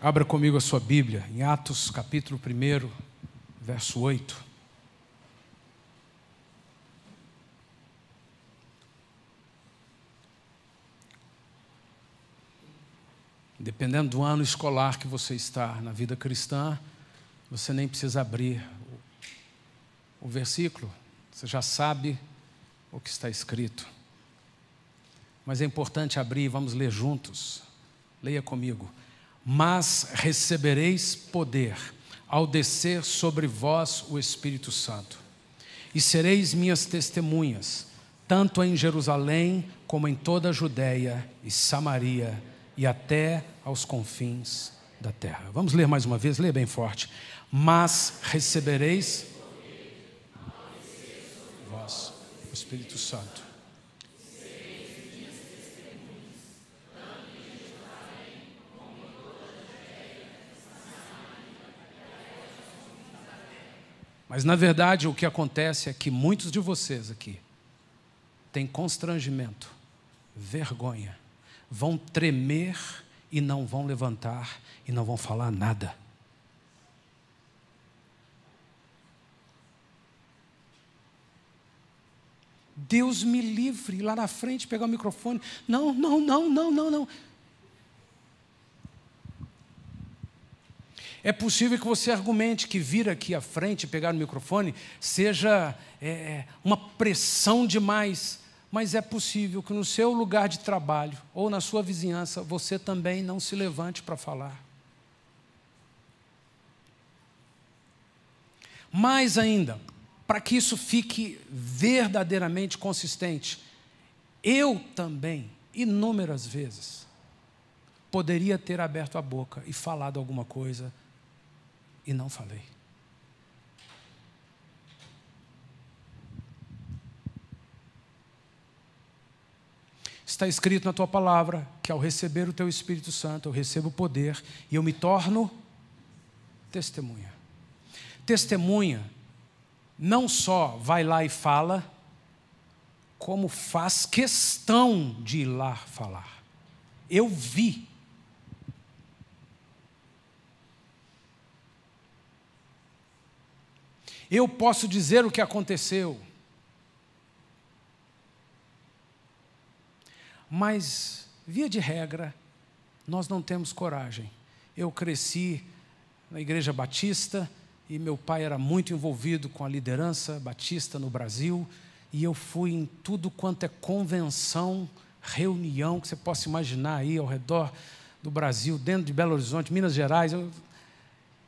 Abra comigo a sua Bíblia, em Atos capítulo 1, verso 8. Dependendo do ano escolar que você está na vida cristã, você nem precisa abrir o versículo, você já sabe o que está escrito. Mas é importante abrir, vamos ler juntos. Leia comigo mas recebereis poder ao descer sobre vós o Espírito Santo. E sereis minhas testemunhas, tanto em Jerusalém como em toda a Judéia e Samaria e até aos confins da terra. Vamos ler mais uma vez, lê bem forte. Mas recebereis vós o Espírito Santo Mas na verdade o que acontece é que muitos de vocês aqui têm constrangimento, vergonha, vão tremer e não vão levantar e não vão falar nada. Deus me livre, lá na frente pegar o microfone. Não, não, não, não, não, não. É possível que você argumente que vir aqui à frente, pegar o microfone, seja é, é, uma pressão demais, mas é possível que no seu lugar de trabalho ou na sua vizinhança você também não se levante para falar. Mais ainda, para que isso fique verdadeiramente consistente, eu também, inúmeras vezes, poderia ter aberto a boca e falado alguma coisa e não falei. Está escrito na tua palavra que ao receber o teu Espírito Santo eu recebo poder e eu me torno testemunha. Testemunha não só vai lá e fala, como faz questão de ir lá falar. Eu vi Eu posso dizer o que aconteceu. Mas, via de regra, nós não temos coragem. Eu cresci na Igreja Batista e meu pai era muito envolvido com a liderança batista no Brasil e eu fui em tudo quanto é convenção, reunião que você possa imaginar aí ao redor do Brasil, dentro de Belo Horizonte, Minas Gerais, eu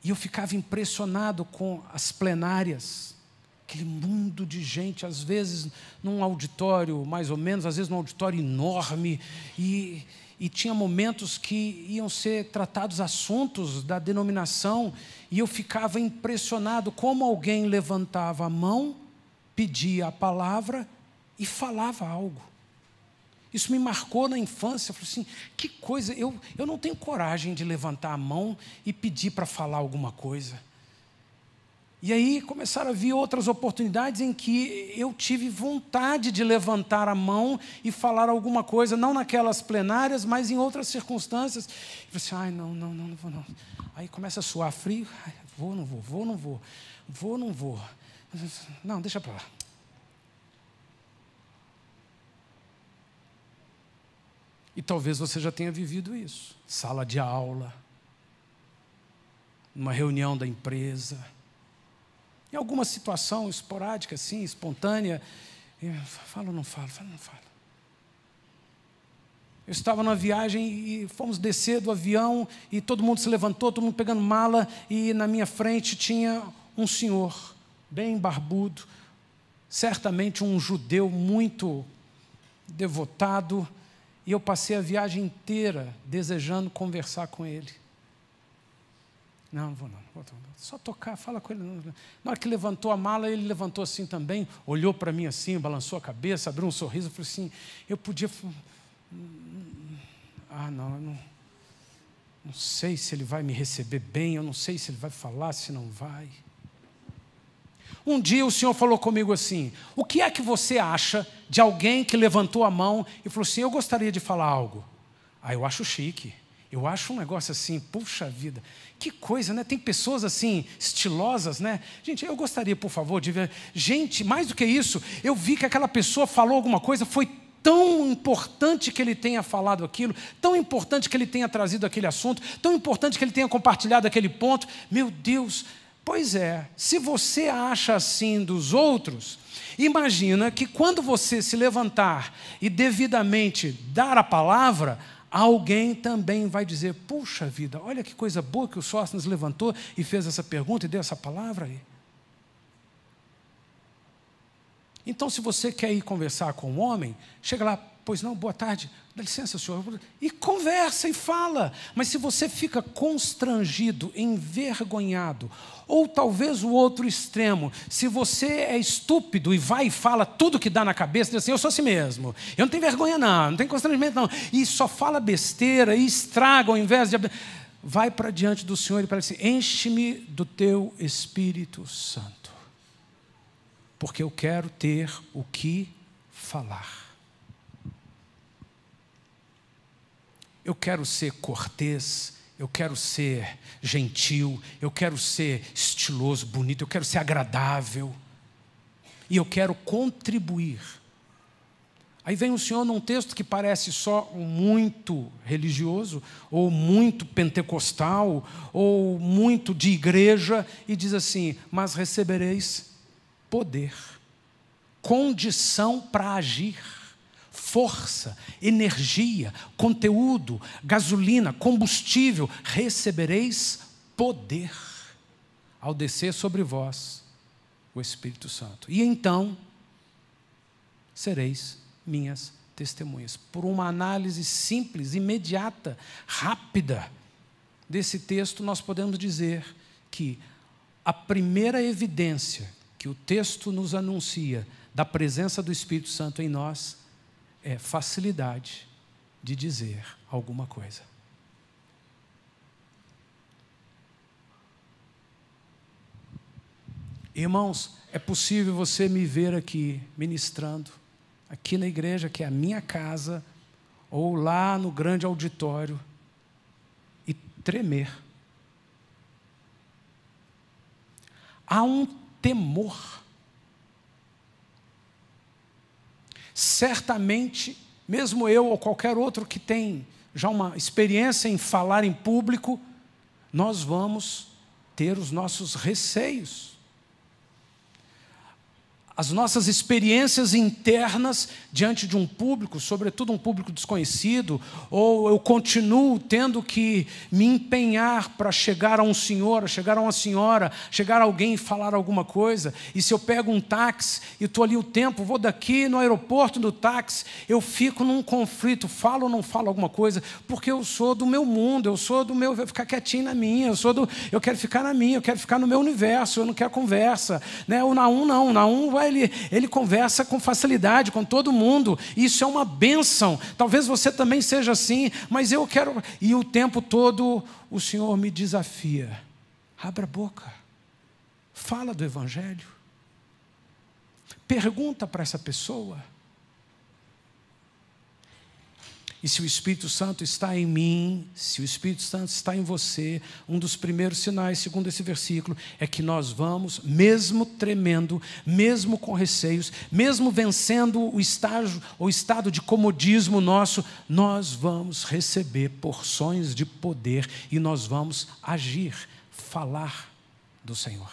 e eu ficava impressionado com as plenárias, aquele mundo de gente, às vezes num auditório mais ou menos, às vezes num auditório enorme, e, e tinha momentos que iam ser tratados assuntos da denominação, e eu ficava impressionado como alguém levantava a mão, pedia a palavra e falava algo. Isso me marcou na infância. Eu falei assim: que coisa, eu, eu não tenho coragem de levantar a mão e pedir para falar alguma coisa. E aí começaram a vir outras oportunidades em que eu tive vontade de levantar a mão e falar alguma coisa, não naquelas plenárias, mas em outras circunstâncias. Eu falei assim: ai, não, não, não, não vou, não. Aí começa a suar frio: ai, vou, não vou, vou, não vou, vou, não vou. Não, deixa para lá. E talvez você já tenha vivido isso. Sala de aula, numa reunião da empresa, em alguma situação esporádica, assim, espontânea. Fala ou não fala? Fala ou não fala? Eu estava na viagem e fomos descer do avião e todo mundo se levantou, todo mundo pegando mala e na minha frente tinha um senhor, bem barbudo, certamente um judeu muito devotado, e eu passei a viagem inteira desejando conversar com ele. Não, não vou não. Vou, só tocar, fala com ele. Na hora que levantou a mala, ele levantou assim também, olhou para mim assim, balançou a cabeça, abriu um sorriso, falou assim: eu podia. Hum, hum, ah, não, eu não, não sei se ele vai me receber bem, eu não sei se ele vai falar, se não vai. Um dia o Senhor falou comigo assim: O que é que você acha de alguém que levantou a mão e falou assim: Eu gostaria de falar algo? Ah, eu acho chique. Eu acho um negócio assim, puxa vida, que coisa, né? Tem pessoas assim, estilosas, né? Gente, eu gostaria, por favor, de ver. Gente, mais do que isso, eu vi que aquela pessoa falou alguma coisa, foi tão importante que ele tenha falado aquilo, tão importante que ele tenha trazido aquele assunto, tão importante que ele tenha compartilhado aquele ponto. Meu Deus, Pois é, se você acha assim dos outros, imagina que quando você se levantar e devidamente dar a palavra, alguém também vai dizer: Puxa vida, olha que coisa boa que o Sócrates levantou e fez essa pergunta e deu essa palavra aí. Então, se você quer ir conversar com um homem, chega lá, pois não, boa tarde, dá licença, senhor. E conversa e fala. Mas se você fica constrangido, envergonhado, ou talvez o outro extremo, se você é estúpido e vai e fala tudo que dá na cabeça, diz assim: eu sou assim mesmo, eu não tenho vergonha, não, não tenho constrangimento, não, e só fala besteira e estraga ao invés de. Vai para diante do Senhor e para assim: enche-me do teu Espírito Santo, porque eu quero ter o que falar. Eu quero ser cortês, eu quero ser gentil, eu quero ser estiloso, bonito, eu quero ser agradável. E eu quero contribuir. Aí vem o um senhor num texto que parece só muito religioso, ou muito pentecostal, ou muito de igreja, e diz assim: Mas recebereis poder, condição para agir força, energia, conteúdo, gasolina, combustível, recebereis poder ao descer sobre vós o Espírito Santo. E então sereis minhas testemunhas. Por uma análise simples, imediata, rápida desse texto, nós podemos dizer que a primeira evidência que o texto nos anuncia da presença do Espírito Santo em nós é facilidade de dizer alguma coisa. Irmãos, é possível você me ver aqui ministrando, aqui na igreja, que é a minha casa, ou lá no grande auditório, e tremer. Há um temor certamente, mesmo eu ou qualquer outro que tem já uma experiência em falar em público, nós vamos ter os nossos receios as nossas experiências internas diante de um público, sobretudo um público desconhecido, ou eu continuo tendo que me empenhar para chegar a um senhor, chegar a uma senhora, chegar a alguém e falar alguma coisa, e se eu pego um táxi e estou ali o tempo, vou daqui no aeroporto do táxi, eu fico num conflito, falo ou não falo alguma coisa, porque eu sou do meu mundo, eu sou do meu, eu ficar quietinho na minha, eu sou do, eu quero ficar na minha, eu quero ficar no meu universo, eu não quero conversa, né? O Naum não, o Naum vai ele, ele conversa com facilidade com todo mundo. Isso é uma bênção. Talvez você também seja assim, mas eu quero. E o tempo todo o Senhor me desafia. Abra a boca. Fala do Evangelho. Pergunta para essa pessoa. E se o Espírito Santo está em mim, se o Espírito Santo está em você, um dos primeiros sinais, segundo esse versículo, é que nós vamos, mesmo tremendo, mesmo com receios, mesmo vencendo o estágio ou estado de comodismo nosso, nós vamos receber porções de poder e nós vamos agir, falar do Senhor.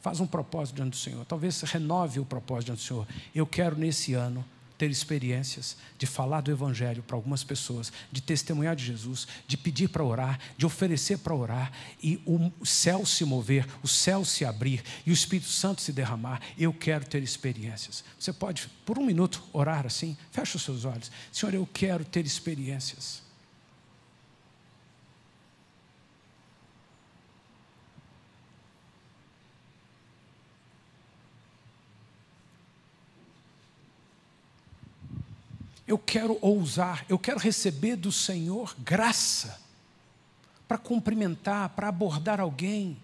Faz um propósito diante do Senhor. Talvez renove o propósito diante do Senhor. Eu quero nesse ano ter experiências de falar do Evangelho para algumas pessoas, de testemunhar de Jesus, de pedir para orar, de oferecer para orar, e o céu se mover, o céu se abrir e o Espírito Santo se derramar. Eu quero ter experiências. Você pode, por um minuto, orar assim? Fecha os seus olhos. Senhor, eu quero ter experiências. eu quero ousar, eu quero receber do Senhor graça para cumprimentar, para abordar alguém.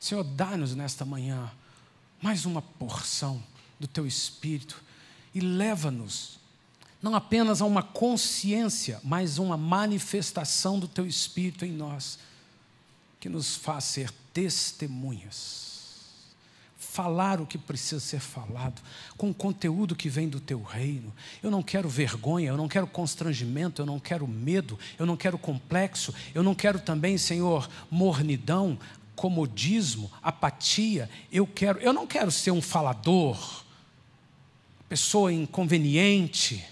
Senhor, dá-nos nesta manhã mais uma porção do teu espírito e leva-nos não apenas a uma consciência, mas a uma manifestação do teu espírito em nós que nos faz ser testemunhas. Falar o que precisa ser falado, com o conteúdo que vem do teu reino. Eu não quero vergonha, eu não quero constrangimento, eu não quero medo, eu não quero complexo, eu não quero também, Senhor, mornidão, comodismo, apatia. Eu quero, eu não quero ser um falador, pessoa inconveniente.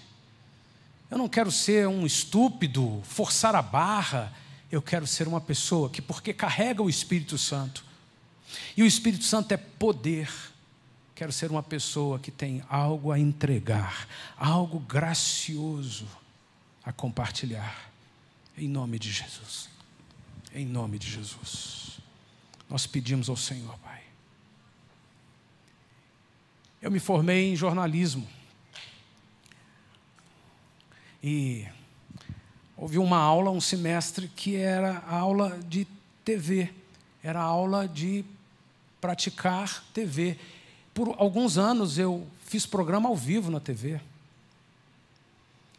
Eu não quero ser um estúpido, forçar a barra. Eu quero ser uma pessoa que, porque carrega o Espírito Santo, e o Espírito Santo é poder, quero ser uma pessoa que tem algo a entregar, algo gracioso a compartilhar, em nome de Jesus. Em nome de Jesus. Nós pedimos ao Senhor, Pai. Eu me formei em jornalismo. E houve uma aula, um semestre, que era aula de TV, era aula de praticar TV. Por alguns anos eu fiz programa ao vivo na TV.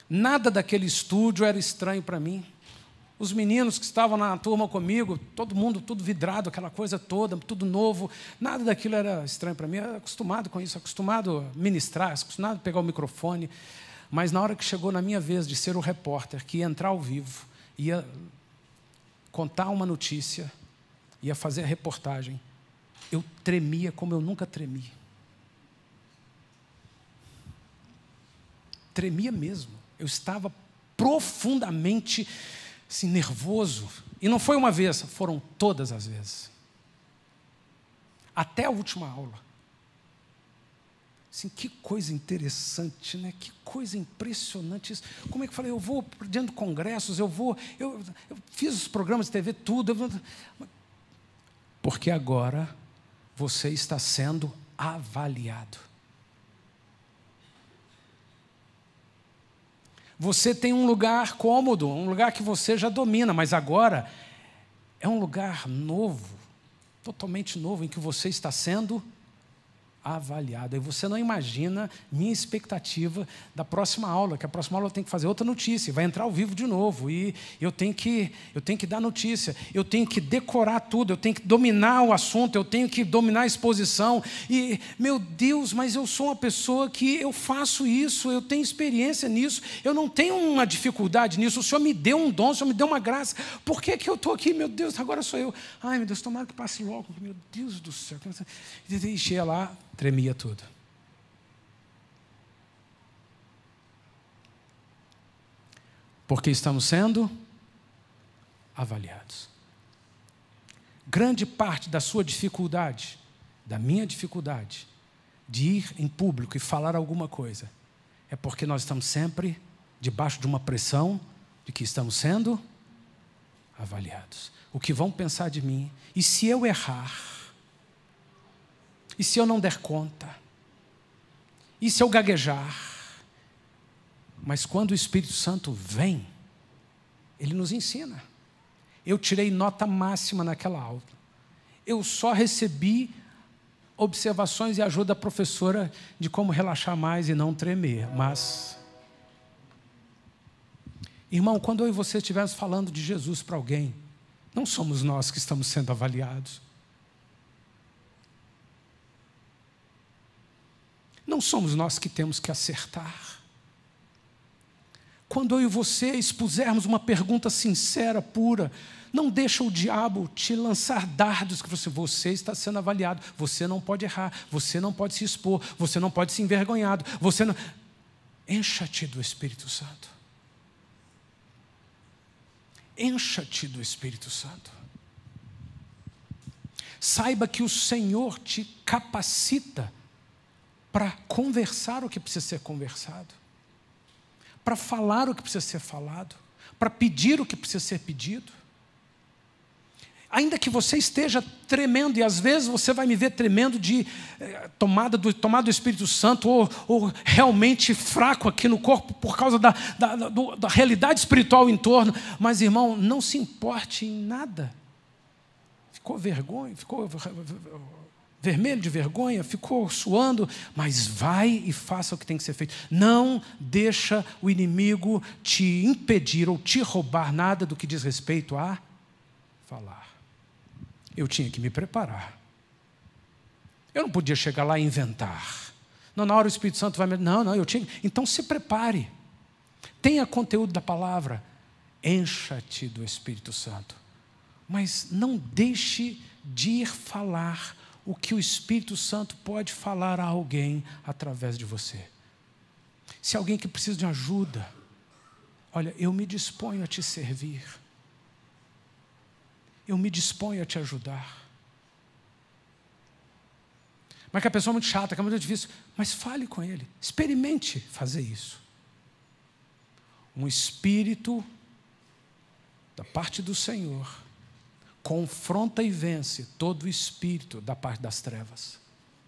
Nada daquele estúdio era estranho para mim. Os meninos que estavam na turma comigo, todo mundo tudo vidrado, aquela coisa toda, tudo novo, nada daquilo era estranho para mim. Eu era acostumado com isso, acostumado a ministrar, acostumado a pegar o microfone. Mas na hora que chegou na minha vez de ser o repórter, que ia entrar ao vivo, ia contar uma notícia, ia fazer a reportagem, eu tremia como eu nunca tremi. Tremia mesmo. Eu estava profundamente assim, nervoso. E não foi uma vez, foram todas as vezes. Até a última aula. Assim, que coisa interessante, né? que coisa impressionante isso. Como é que eu falei? Eu vou dentro de congressos, eu vou, eu, eu fiz os programas de TV, tudo. Eu... Porque agora você está sendo avaliado. Você tem um lugar cômodo, um lugar que você já domina, mas agora é um lugar novo, totalmente novo, em que você está sendo avaliado avaliado. E você não imagina minha expectativa da próxima aula, que a próxima aula eu tenho que fazer outra notícia, vai entrar ao vivo de novo e eu tenho que eu tenho que dar notícia, eu tenho que decorar tudo, eu tenho que dominar o assunto, eu tenho que dominar a exposição. E meu Deus, mas eu sou uma pessoa que eu faço isso, eu tenho experiência nisso, eu não tenho uma dificuldade nisso. O Senhor me deu um dom, o Senhor me deu uma graça. Por que que eu tô aqui? Meu Deus, agora sou eu. Ai, meu Deus, tomara que passe logo. Meu Deus do céu. E lá tremia tudo. Porque estamos sendo avaliados. Grande parte da sua dificuldade, da minha dificuldade, de ir em público e falar alguma coisa, é porque nós estamos sempre debaixo de uma pressão de que estamos sendo avaliados. O que vão pensar de mim? E se eu errar, e se eu não der conta? E se eu gaguejar? Mas quando o Espírito Santo vem, ele nos ensina. Eu tirei nota máxima naquela aula. Eu só recebi observações e ajuda da professora de como relaxar mais e não tremer, mas Irmão, quando eu e você estivermos falando de Jesus para alguém, não somos nós que estamos sendo avaliados. Não somos nós que temos que acertar. Quando eu e você expusermos uma pergunta sincera, pura, não deixa o diabo te lançar dardos que você, você está sendo avaliado, você não pode errar, você não pode se expor, você não pode se envergonhado, você não. Encha-te do Espírito Santo. Encha-te do Espírito Santo. Saiba que o Senhor te capacita para conversar o que precisa ser conversado, para falar o que precisa ser falado, para pedir o que precisa ser pedido. Ainda que você esteja tremendo, e às vezes você vai me ver tremendo de eh, tomada do, tomada do Espírito Santo, ou, ou, realmente fraco aqui no corpo por causa da, da, da, da realidade espiritual em torno, mas irmão, não se importe em nada. Ficou vergonha, ficou vermelho de vergonha, ficou suando, mas vai e faça o que tem que ser feito. Não deixa o inimigo te impedir ou te roubar nada do que diz respeito a falar. Eu tinha que me preparar. Eu não podia chegar lá e inventar. Não, na hora o Espírito Santo vai me. Não, não, eu tinha. Então se prepare. Tenha conteúdo da palavra. Encha-te do Espírito Santo. Mas não deixe de ir falar o que o Espírito Santo pode falar a alguém através de você. Se alguém que precisa de ajuda, olha, eu me disponho a te servir. Eu me disponho a te ajudar. Mas que a pessoa é muito chata, que é muito difícil. Mas fale com ele. Experimente fazer isso. Um espírito da parte do Senhor confronta e vence todo o espírito da parte das trevas.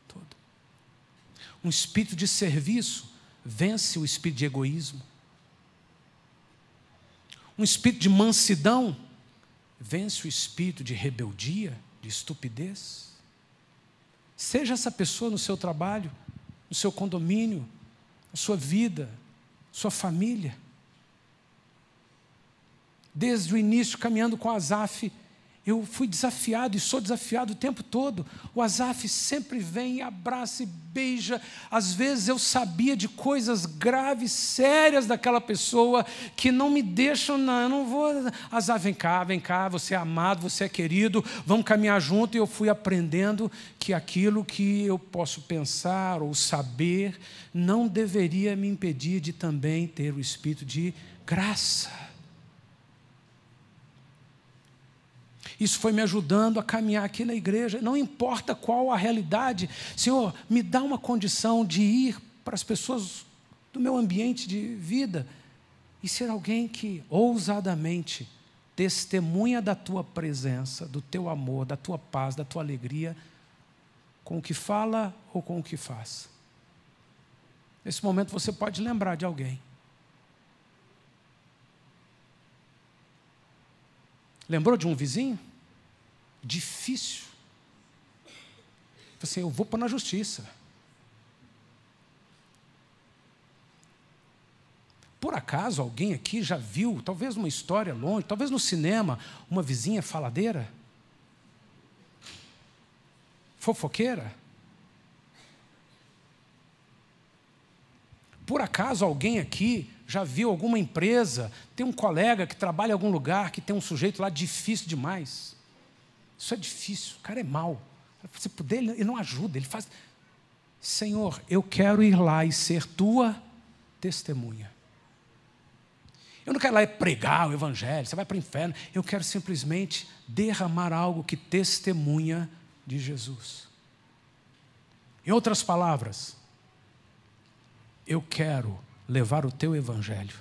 Todo. Um espírito de serviço vence o espírito de egoísmo. Um espírito de mansidão vence o espírito de rebeldia, de estupidez. Seja essa pessoa no seu trabalho, no seu condomínio, na sua vida, sua família. Desde o início, caminhando com Asaf, eu fui desafiado e sou desafiado o tempo todo. O Azaf sempre vem, abraça e beija. Às vezes eu sabia de coisas graves, sérias daquela pessoa que não me deixam, não, eu não vou. Azaf, vem cá, vem cá, você é amado, você é querido, vamos caminhar junto. E eu fui aprendendo que aquilo que eu posso pensar ou saber não deveria me impedir de também ter o espírito de graça. Isso foi me ajudando a caminhar aqui na igreja. Não importa qual a realidade, Senhor, me dá uma condição de ir para as pessoas do meu ambiente de vida e ser alguém que ousadamente testemunha da tua presença, do teu amor, da tua paz, da tua alegria, com o que fala ou com o que faz. Nesse momento você pode lembrar de alguém. Lembrou de um vizinho? difícil. Falei assim, eu vou para na justiça. Por acaso alguém aqui já viu, talvez uma história longe, talvez no cinema, uma vizinha faladeira? Fofoqueira? Por acaso alguém aqui já viu alguma empresa, tem um colega que trabalha em algum lugar que tem um sujeito lá difícil demais? Isso é difícil, o cara é mau. Se puder, ele não ajuda, ele faz. Senhor, eu quero ir lá e ser tua testemunha. Eu não quero ir lá e pregar o evangelho, você vai para o inferno. Eu quero simplesmente derramar algo que testemunha de Jesus. Em outras palavras, eu quero levar o teu evangelho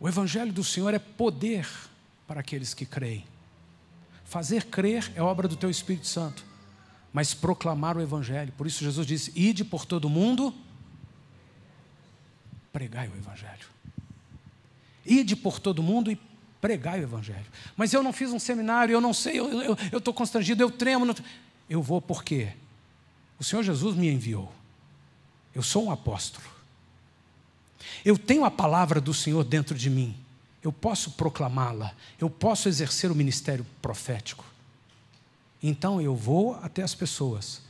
O Evangelho do Senhor é poder para aqueles que creem. Fazer crer é obra do teu Espírito Santo, mas proclamar o Evangelho. Por isso, Jesus disse: Ide por todo o mundo, pregai o Evangelho. Ide por todo o mundo e pregai o Evangelho. Mas eu não fiz um seminário, eu não sei, eu estou constrangido, eu tremo. Não... Eu vou porque o Senhor Jesus me enviou. Eu sou um apóstolo. Eu tenho a palavra do Senhor dentro de mim. Eu posso proclamá-la. Eu posso exercer o ministério profético. Então eu vou até as pessoas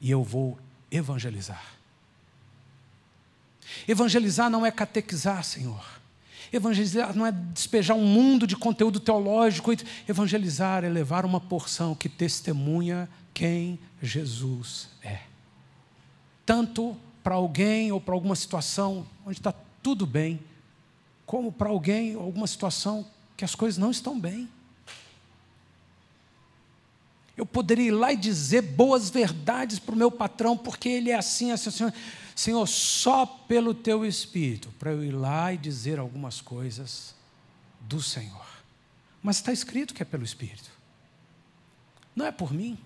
e eu vou evangelizar. Evangelizar não é catequizar, Senhor. Evangelizar não é despejar um mundo de conteúdo teológico. Evangelizar é levar uma porção que testemunha quem Jesus é. Tanto para alguém ou para alguma situação onde está tudo bem, como para alguém ou alguma situação que as coisas não estão bem. Eu poderia ir lá e dizer boas verdades para o meu patrão, porque ele é assim, assim, assim. Senhor, só pelo teu espírito, para eu ir lá e dizer algumas coisas do Senhor. Mas está escrito que é pelo espírito, não é por mim.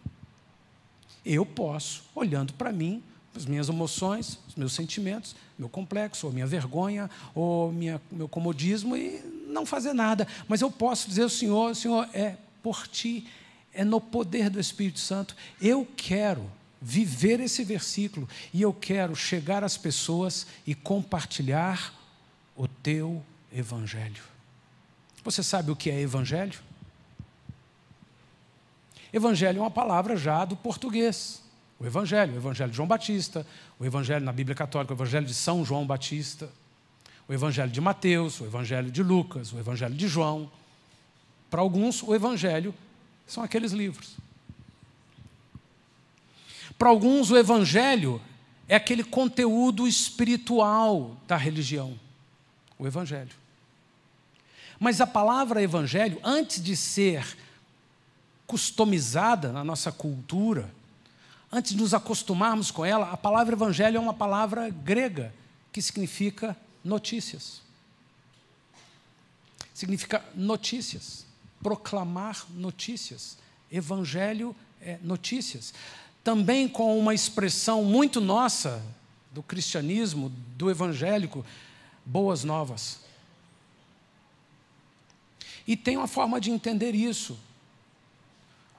Eu posso, olhando para mim, as minhas emoções, os meus sentimentos, meu complexo, ou minha vergonha, ou minha, meu comodismo e não fazer nada. Mas eu posso dizer ao Senhor: Senhor, é por ti, é no poder do Espírito Santo. Eu quero viver esse versículo e eu quero chegar às pessoas e compartilhar o teu evangelho. Você sabe o que é evangelho? Evangelho é uma palavra já do português. O Evangelho, o Evangelho de João Batista, o Evangelho na Bíblia Católica, o Evangelho de São João Batista, o Evangelho de Mateus, o Evangelho de Lucas, o Evangelho de João. Para alguns, o Evangelho são aqueles livros. Para alguns, o Evangelho é aquele conteúdo espiritual da religião. O Evangelho. Mas a palavra Evangelho, antes de ser customizada na nossa cultura, antes de nos acostumarmos com ela, a palavra evangelho é uma palavra grega que significa notícias. Significa notícias, proclamar notícias. Evangelho é notícias. Também com uma expressão muito nossa do cristianismo, do evangélico, boas novas. E tem uma forma de entender isso.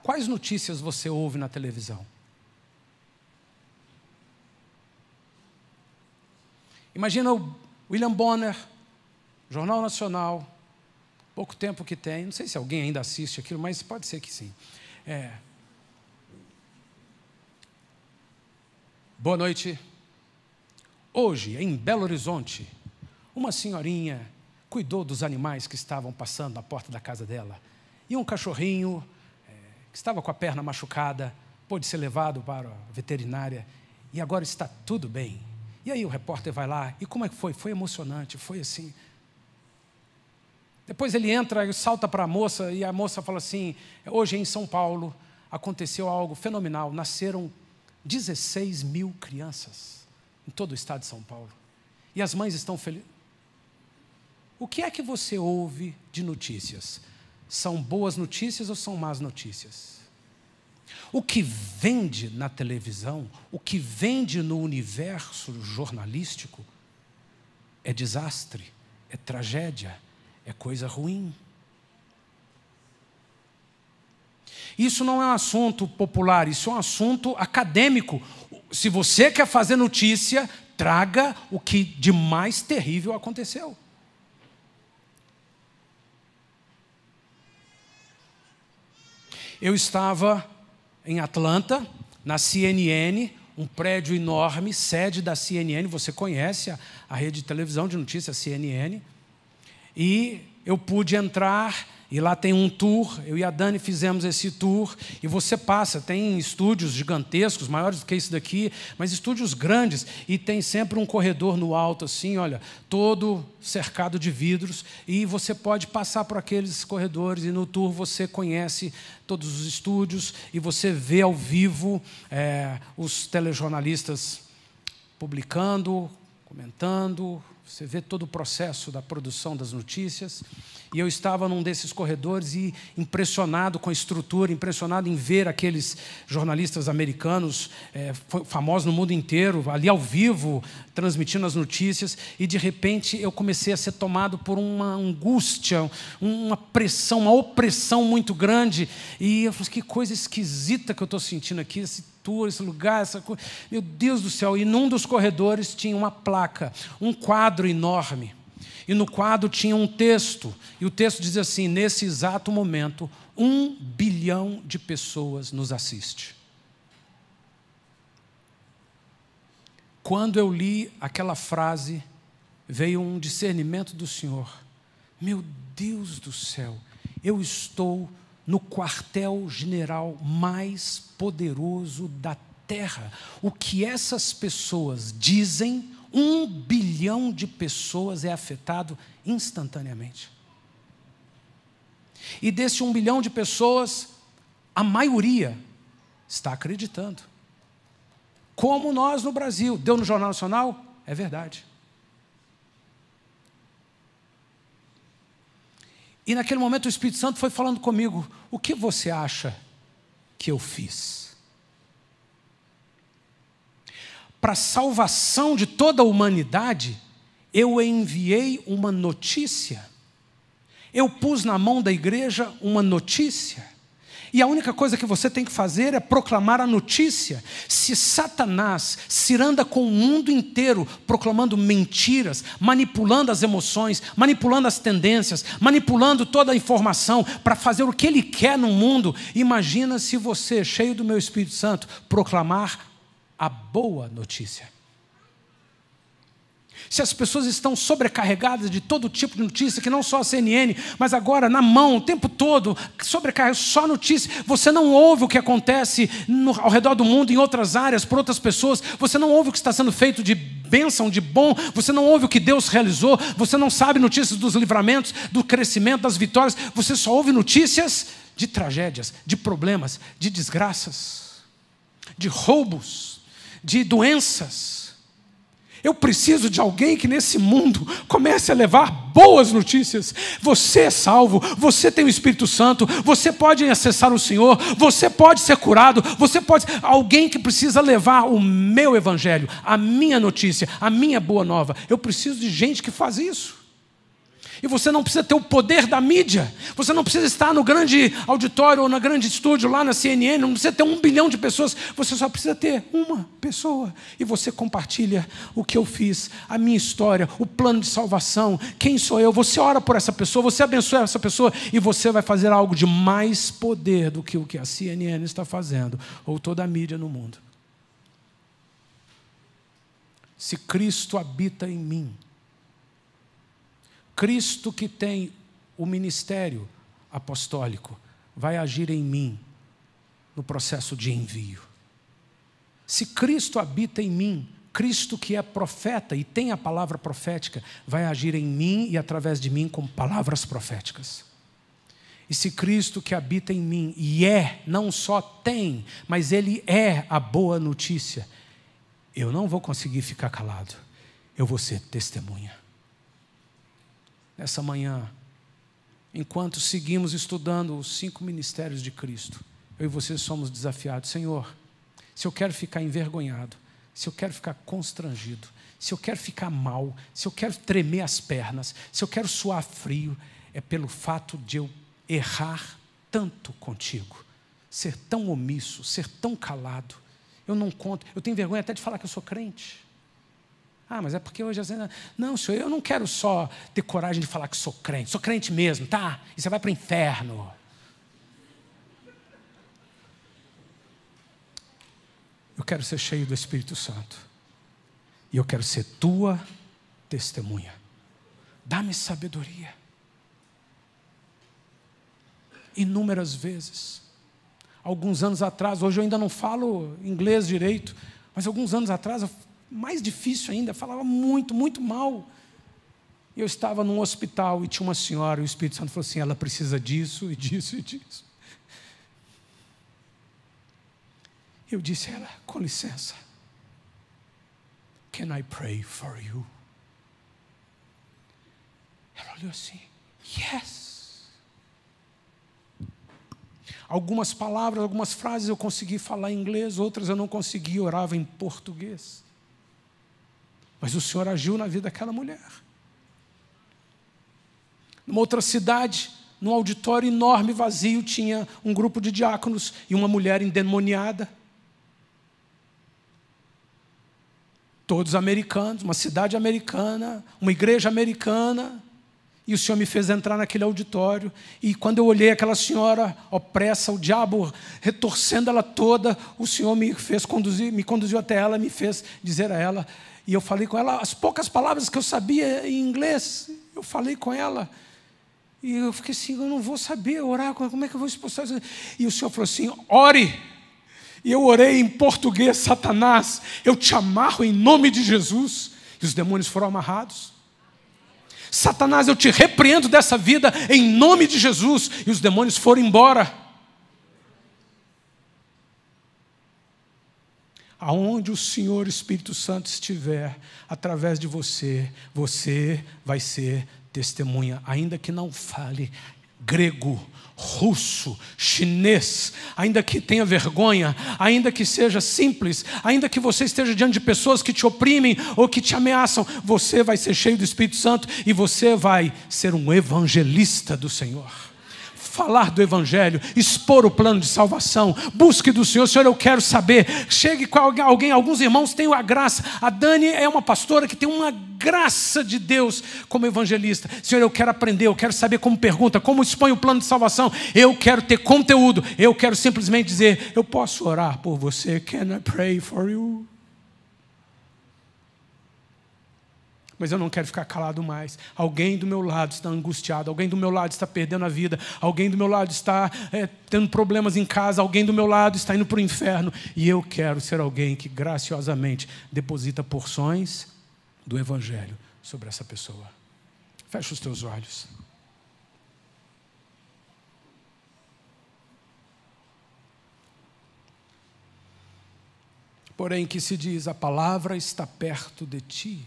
Quais notícias você ouve na televisão? Imagina o William Bonner, Jornal Nacional, pouco tempo que tem, não sei se alguém ainda assiste aquilo, mas pode ser que sim. É. Boa noite. Hoje, em Belo Horizonte, uma senhorinha cuidou dos animais que estavam passando na porta da casa dela. E um cachorrinho, é, que estava com a perna machucada, pôde ser levado para a veterinária e agora está tudo bem. E aí o repórter vai lá, e como é que foi? Foi emocionante, foi assim. Depois ele entra e salta para a moça, e a moça fala assim: hoje em São Paulo aconteceu algo fenomenal, nasceram 16 mil crianças em todo o estado de São Paulo. E as mães estão felizes. O que é que você ouve de notícias? São boas notícias ou são más notícias? O que vende na televisão, o que vende no universo jornalístico, é desastre, é tragédia, é coisa ruim. Isso não é um assunto popular, isso é um assunto acadêmico. Se você quer fazer notícia, traga o que de mais terrível aconteceu. Eu estava em Atlanta, na CNN, um prédio enorme, sede da CNN. Você conhece a, a rede de televisão de notícias CNN. E eu pude entrar e lá tem um tour, eu e a Dani fizemos esse tour, e você passa, tem estúdios gigantescos, maiores do que esse daqui, mas estúdios grandes, e tem sempre um corredor no alto, assim, olha, todo cercado de vidros, e você pode passar por aqueles corredores, e no tour você conhece todos os estúdios, e você vê ao vivo é, os telejornalistas publicando, comentando, você vê todo o processo da produção das notícias. E eu estava num desses corredores e impressionado com a estrutura, impressionado em ver aqueles jornalistas americanos é, famosos no mundo inteiro, ali ao vivo, transmitindo as notícias. E de repente eu comecei a ser tomado por uma angústia, uma pressão, uma opressão muito grande. E eu falei: que coisa esquisita que eu estou sentindo aqui, esse Escritura, esse lugar, essa coisa. Meu Deus do céu! E num dos corredores tinha uma placa, um quadro enorme. E no quadro tinha um texto, e o texto dizia assim: nesse exato momento, um bilhão de pessoas nos assiste. Quando eu li aquela frase, veio um discernimento do Senhor. Meu Deus do céu, eu estou no quartel-general mais poderoso da Terra. O que essas pessoas dizem, um bilhão de pessoas é afetado instantaneamente. E desse um bilhão de pessoas, a maioria está acreditando. Como nós no Brasil. Deu no Jornal Nacional? É verdade. E naquele momento o Espírito Santo foi falando comigo: O que você acha que eu fiz? Para a salvação de toda a humanidade, eu enviei uma notícia. Eu pus na mão da igreja uma notícia. E a única coisa que você tem que fazer é proclamar a notícia. Se Satanás ciranda com o mundo inteiro proclamando mentiras, manipulando as emoções, manipulando as tendências, manipulando toda a informação para fazer o que ele quer no mundo, imagina se você, cheio do meu Espírito Santo, proclamar a boa notícia se as pessoas estão sobrecarregadas de todo tipo de notícia, que não só a CNN, mas agora na mão, o tempo todo, sobrecarrega só notícia. Você não ouve o que acontece no, ao redor do mundo, em outras áreas, por outras pessoas. Você não ouve o que está sendo feito de bênção, de bom. Você não ouve o que Deus realizou. Você não sabe notícias dos livramentos, do crescimento, das vitórias. Você só ouve notícias de tragédias, de problemas, de desgraças, de roubos, de doenças eu preciso de alguém que nesse mundo comece a levar boas notícias. Você é salvo, você tem o Espírito Santo, você pode acessar o Senhor, você pode ser curado, você pode. Alguém que precisa levar o meu evangelho, a minha notícia, a minha boa nova. Eu preciso de gente que faz isso. E você não precisa ter o poder da mídia. Você não precisa estar no grande auditório ou no grande estúdio lá na CNN. Não precisa ter um bilhão de pessoas. Você só precisa ter uma pessoa. E você compartilha o que eu fiz, a minha história, o plano de salvação. Quem sou eu? Você ora por essa pessoa, você abençoa essa pessoa e você vai fazer algo de mais poder do que o que a CNN está fazendo ou toda a mídia no mundo. Se Cristo habita em mim, Cristo que tem o ministério apostólico vai agir em mim no processo de envio. Se Cristo habita em mim, Cristo que é profeta e tem a palavra profética, vai agir em mim e através de mim com palavras proféticas. E se Cristo que habita em mim e é, não só tem, mas ele é a boa notícia, eu não vou conseguir ficar calado. Eu vou ser testemunha nessa manhã, enquanto seguimos estudando os cinco ministérios de Cristo, eu e você somos desafiados, Senhor. Se eu quero ficar envergonhado, se eu quero ficar constrangido, se eu quero ficar mal, se eu quero tremer as pernas, se eu quero suar frio, é pelo fato de eu errar tanto contigo, ser tão omisso, ser tão calado. Eu não conto, eu tenho vergonha até de falar que eu sou crente. Ah, mas é porque hoje você. Não, senhor, eu não quero só ter coragem de falar que sou crente. Sou crente mesmo, tá? E você vai para o inferno. Eu quero ser cheio do Espírito Santo. E eu quero ser tua testemunha. Dá-me sabedoria. Inúmeras vezes. Alguns anos atrás, hoje eu ainda não falo inglês direito, mas alguns anos atrás eu mais difícil ainda, falava muito, muito mal. Eu estava num hospital e tinha uma senhora, e o Espírito Santo falou assim: ela precisa disso e disso e disso. Eu disse a ela: com licença, can I pray for you? Ela olhou assim: yes. Algumas palavras, algumas frases eu consegui falar em inglês, outras eu não consegui, orava em português. Mas o Senhor agiu na vida daquela mulher. Numa outra cidade, num auditório enorme vazio, tinha um grupo de diáconos e uma mulher endemoniada. Todos americanos, uma cidade americana, uma igreja americana. E o Senhor me fez entrar naquele auditório. E quando eu olhei aquela senhora opressa, o diabo retorcendo ela toda, o Senhor me fez conduzir, me conduziu até ela, me fez dizer a ela: e eu falei com ela as poucas palavras que eu sabia em inglês. Eu falei com ela. E eu fiquei assim: eu não vou saber orar, como é, é que eu vou expulsar E o Senhor falou assim: ore. E eu orei em português, Satanás, eu te amarro em nome de Jesus. E os demônios foram amarrados. Satanás, eu te repreendo dessa vida em nome de Jesus. E os demônios foram embora. aonde o Senhor Espírito Santo estiver, através de você, você vai ser testemunha, ainda que não fale grego, russo, chinês, ainda que tenha vergonha, ainda que seja simples, ainda que você esteja diante de pessoas que te oprimem ou que te ameaçam, você vai ser cheio do Espírito Santo e você vai ser um evangelista do Senhor falar do Evangelho, expor o plano de salvação. Busque do Senhor, Senhor, eu quero saber. Chegue com alguém, alguns irmãos têm a graça. A Dani é uma pastora que tem uma graça de Deus como evangelista. Senhor, eu quero aprender, eu quero saber como pergunta, como expõe o plano de salvação. Eu quero ter conteúdo, eu quero simplesmente dizer: eu posso orar por você. Can I pray for you? mas eu não quero ficar calado mais. Alguém do meu lado está angustiado, alguém do meu lado está perdendo a vida, alguém do meu lado está é, tendo problemas em casa, alguém do meu lado está indo para o inferno. E eu quero ser alguém que graciosamente deposita porções do Evangelho sobre essa pessoa. Fecha os teus olhos. Porém, que se diz: a palavra está perto de ti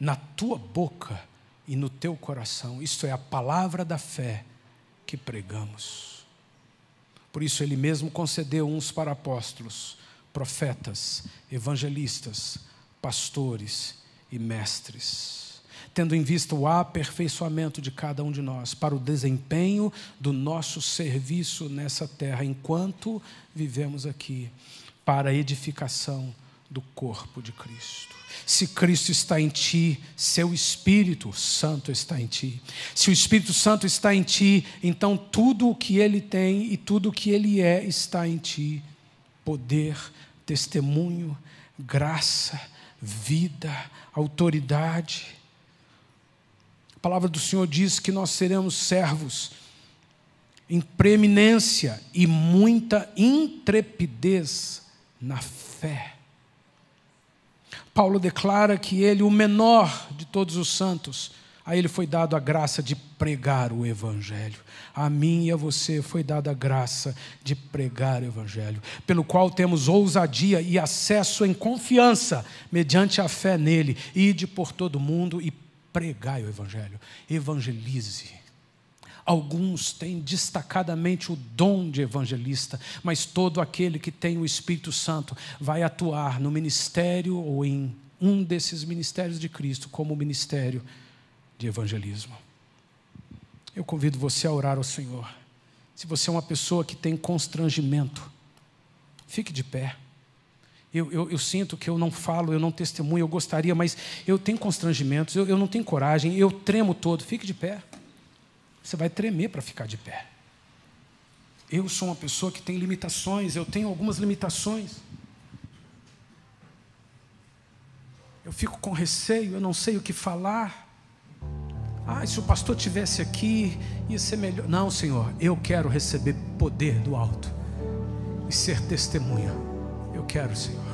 na tua boca e no teu coração. Isto é a palavra da fé que pregamos. Por isso, Ele mesmo concedeu uns para apóstolos, profetas, evangelistas, pastores e mestres, tendo em vista o aperfeiçoamento de cada um de nós para o desempenho do nosso serviço nessa terra, enquanto vivemos aqui, para a edificação do corpo de Cristo. Se Cristo está em ti, seu Espírito Santo está em ti. Se o Espírito Santo está em ti, então tudo o que ele tem e tudo o que ele é está em ti. Poder, testemunho, graça, vida, autoridade. A palavra do Senhor diz que nós seremos servos em preeminência e muita intrepidez na fé Paulo declara que ele, o menor de todos os santos, a ele foi dado a graça de pregar o Evangelho. A mim e a você foi dada a graça de pregar o Evangelho, pelo qual temos ousadia e acesso em confiança, mediante a fé nele. Ide por todo mundo e pregai o Evangelho. Evangelize. Alguns têm destacadamente o dom de evangelista, mas todo aquele que tem o Espírito Santo vai atuar no ministério ou em um desses ministérios de Cristo, como o ministério de evangelismo. Eu convido você a orar ao Senhor. Se você é uma pessoa que tem constrangimento, fique de pé. Eu, eu, eu, sinto que eu não falo, eu não testemunho, eu gostaria, mas eu tenho constrangimentos, eu, eu não tenho coragem, eu tremo todo. Fique de pé. Você vai tremer para ficar de pé. Eu sou uma pessoa que tem limitações, eu tenho algumas limitações. Eu fico com receio, eu não sei o que falar. Ah, se o pastor tivesse aqui, ia ser melhor. Não, Senhor, eu quero receber poder do alto e ser testemunha. Eu quero, Senhor.